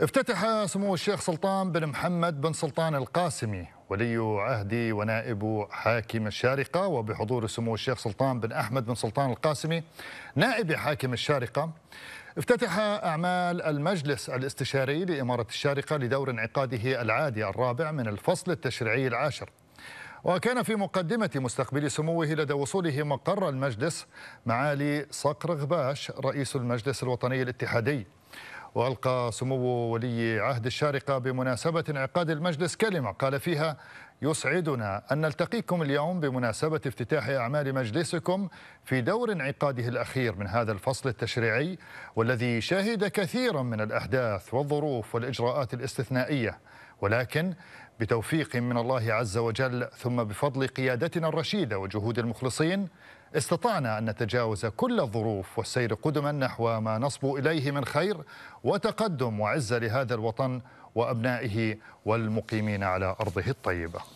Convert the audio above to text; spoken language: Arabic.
افتتح سمو الشيخ سلطان بن محمد بن سلطان القاسمي ولي عهد ونائب حاكم الشارقة وبحضور سمو الشيخ سلطان بن أحمد بن سلطان القاسمي نائب حاكم الشارقة افتتح أعمال المجلس الاستشاري لإمارة الشارقة لدور انعقاده العادي الرابع من الفصل التشريعي العاشر وكان في مقدمة مستقبل سموه لدى وصوله مقر المجلس معالي صقر غباش رئيس المجلس الوطني الاتحادي وألقى سمو ولي عهد الشارقة بمناسبة انعقاد المجلس كلمة قال فيها يسعدنا أن نلتقيكم اليوم بمناسبة افتتاح أعمال مجلسكم في دور انعقاده الأخير من هذا الفصل التشريعي والذي شهد كثيرا من الأحداث والظروف والإجراءات الاستثنائية ولكن بتوفيق من الله عز وجل ثم بفضل قيادتنا الرشيدة وجهود المخلصين استطعنا أن نتجاوز كل الظروف والسير قدما نحو ما نصبو إليه من خير وتقدم وعزة لهذا الوطن وأبنائه والمقيمين على أرضه الطيبة